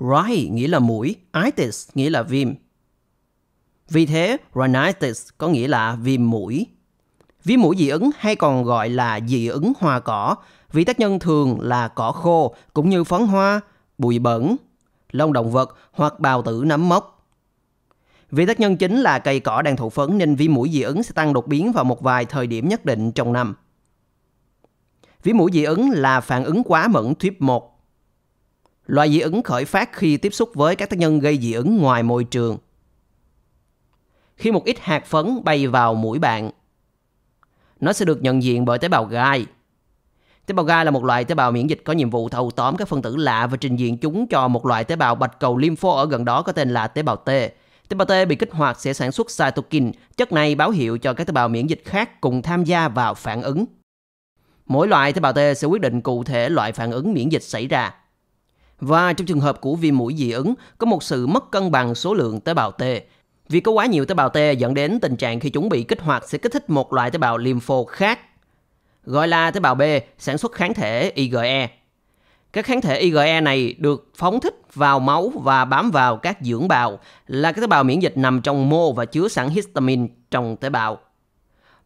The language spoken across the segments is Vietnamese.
Rai nghĩa là mũi, itis nghĩa là viêm. Vì thế, rhinitis có nghĩa là viêm mũi. Viêm mũi dị ứng hay còn gọi là dị ứng hoa cỏ, vì tác nhân thường là cỏ khô cũng như phấn hoa, bụi bẩn, lông động vật hoặc bào tử nấm mốc. Vì tác nhân chính là cây cỏ đang thụ phấn nên viêm mũi dị ứng sẽ tăng đột biến vào một vài thời điểm nhất định trong năm. Viêm mũi dị ứng là phản ứng quá mẫn tuyếp 1 Loại dị ứng khởi phát khi tiếp xúc với các tác nhân gây dị ứng ngoài môi trường. Khi một ít hạt phấn bay vào mũi bạn, nó sẽ được nhận diện bởi tế bào gai. Tế bào gai là một loại tế bào miễn dịch có nhiệm vụ thâu tóm các phân tử lạ và trình diện chúng cho một loại tế bào bạch cầu lympho ở gần đó có tên là tế bào T. Tế bào T bị kích hoạt sẽ sản xuất cytokine, chất này báo hiệu cho các tế bào miễn dịch khác cùng tham gia vào phản ứng. Mỗi loại tế bào T sẽ quyết định cụ thể loại phản ứng miễn dịch xảy ra. Và trong trường hợp của viêm mũi dị ứng, có một sự mất cân bằng số lượng tế bào T. Vì có quá nhiều tế bào T dẫn đến tình trạng khi chúng bị kích hoạt sẽ kích thích một loại tế bào lympho khác, gọi là tế bào B sản xuất kháng thể IgE. Các kháng thể IgE này được phóng thích vào máu và bám vào các dưỡng bào là các tế bào miễn dịch nằm trong mô và chứa sẵn histamine trong tế bào.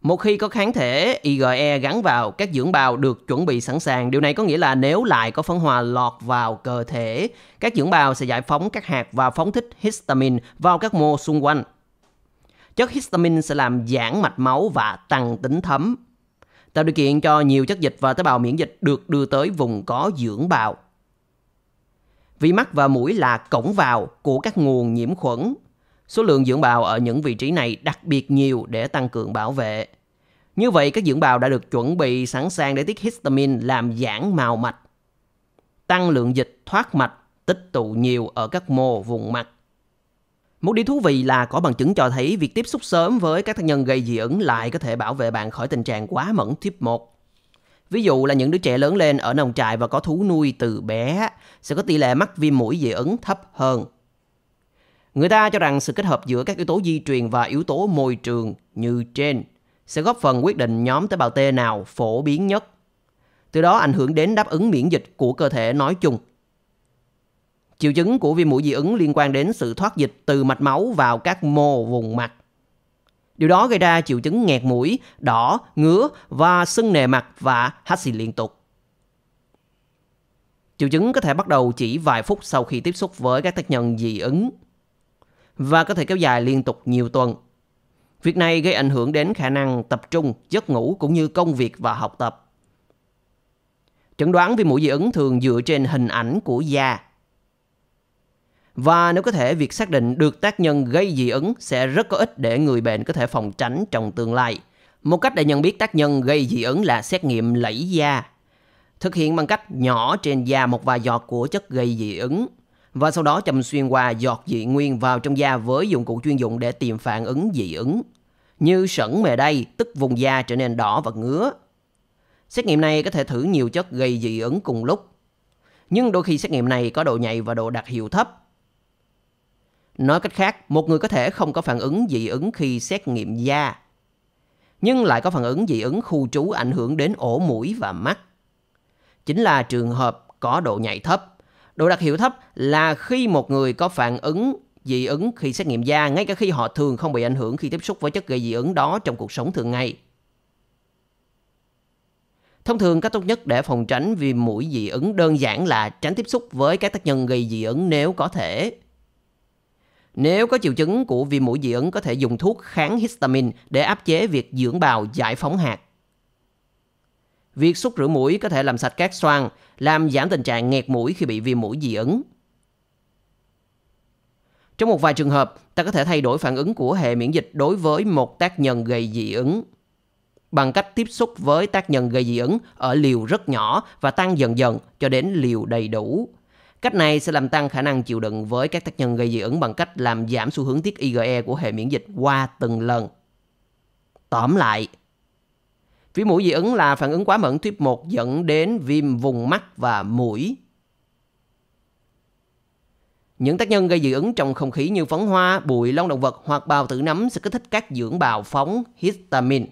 Một khi có kháng thể IgE gắn vào, các dưỡng bào được chuẩn bị sẵn sàng. Điều này có nghĩa là nếu lại có phân hòa lọt vào cơ thể, các dưỡng bào sẽ giải phóng các hạt và phóng thích histamine vào các mô xung quanh. Chất histamine sẽ làm giãn mạch máu và tăng tính thấm, tạo điều kiện cho nhiều chất dịch và tế bào miễn dịch được đưa tới vùng có dưỡng bào. Vì mắt và mũi là cổng vào của các nguồn nhiễm khuẩn, Số lượng dưỡng bào ở những vị trí này đặc biệt nhiều để tăng cường bảo vệ. Như vậy, các dưỡng bào đã được chuẩn bị sẵn sàng để tiết histamine làm giãn màu mạch, tăng lượng dịch thoát mạch, tích tụ nhiều ở các mô vùng mặt. Một điều thú vị là có bằng chứng cho thấy việc tiếp xúc sớm với các tác nhân gây dị ứng lại có thể bảo vệ bạn khỏi tình trạng quá mẫn tiếp 1. Ví dụ là những đứa trẻ lớn lên ở nông trại và có thú nuôi từ bé sẽ có tỷ lệ mắc viêm mũi dị ứng thấp hơn Người ta cho rằng sự kết hợp giữa các yếu tố di truyền và yếu tố môi trường như trên sẽ góp phần quyết định nhóm tế bào T nào phổ biến nhất, từ đó ảnh hưởng đến đáp ứng miễn dịch của cơ thể nói chung. Triệu chứng của viêm mũi dị ứng liên quan đến sự thoát dịch từ mạch máu vào các mô vùng mặt. Điều đó gây ra triệu chứng nghẹt mũi, đỏ, ngứa và sưng nề mặt và hắt xì liên tục. Triệu chứng có thể bắt đầu chỉ vài phút sau khi tiếp xúc với các tác nhân dị ứng và có thể kéo dài liên tục nhiều tuần. Việc này gây ảnh hưởng đến khả năng tập trung, giấc ngủ cũng như công việc và học tập. Chẩn đoán viêm mũi dị ứng thường dựa trên hình ảnh của da. Và nếu có thể, việc xác định được tác nhân gây dị ứng sẽ rất có ích để người bệnh có thể phòng tránh trong tương lai. Một cách để nhận biết tác nhân gây dị ứng là xét nghiệm lẫy da. Thực hiện bằng cách nhỏ trên da một vài giọt của chất gây dị ứng và sau đó châm xuyên qua giọt dị nguyên vào trong da với dụng cụ chuyên dụng để tìm phản ứng dị ứng. Như sẩn mề đay tức vùng da trở nên đỏ và ngứa. Xét nghiệm này có thể thử nhiều chất gây dị ứng cùng lúc. Nhưng đôi khi xét nghiệm này có độ nhạy và độ đặc hiệu thấp. Nói cách khác, một người có thể không có phản ứng dị ứng khi xét nghiệm da, nhưng lại có phản ứng dị ứng khu trú ảnh hưởng đến ổ mũi và mắt. Chính là trường hợp có độ nhạy thấp Độ đặc hiệu thấp là khi một người có phản ứng dị ứng khi xét nghiệm da, ngay cả khi họ thường không bị ảnh hưởng khi tiếp xúc với chất gây dị ứng đó trong cuộc sống thường ngày. Thông thường, cách tốt nhất để phòng tránh viêm mũi dị ứng đơn giản là tránh tiếp xúc với các tác nhân gây dị ứng nếu có thể. Nếu có triệu chứng của viêm mũi dị ứng có thể dùng thuốc kháng histamine để áp chế việc dưỡng bào giải phóng hạt. Việc xúc rửa mũi có thể làm sạch các xoang, làm giảm tình trạng nghẹt mũi khi bị viêm mũi dị ứng. Trong một vài trường hợp, ta có thể thay đổi phản ứng của hệ miễn dịch đối với một tác nhân gây dị ứng bằng cách tiếp xúc với tác nhân gây dị ứng ở liều rất nhỏ và tăng dần dần cho đến liều đầy đủ. Cách này sẽ làm tăng khả năng chịu đựng với các tác nhân gây dị ứng bằng cách làm giảm xu hướng tiết IgE của hệ miễn dịch qua từng lần. Tóm lại, Viêm mũi dị ứng là phản ứng quá mẫn tuyếp 1 dẫn đến viêm vùng mắt và mũi. Những tác nhân gây dị ứng trong không khí như phấn hoa, bụi, lông động vật hoặc bào tử nấm sẽ kích thích các dưỡng bào phóng histamine.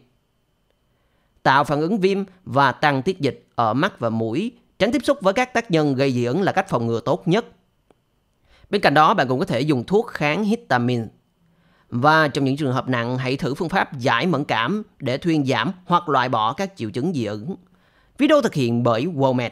Tạo phản ứng viêm và tăng tiết dịch ở mắt và mũi. Tránh tiếp xúc với các tác nhân gây dị ứng là cách phòng ngừa tốt nhất. Bên cạnh đó, bạn cũng có thể dùng thuốc kháng histamine và trong những trường hợp nặng, hãy thử phương pháp giải mẫn cảm để thuyên giảm hoặc loại bỏ các triệu chứng dị ứng. Video thực hiện bởi WOMED.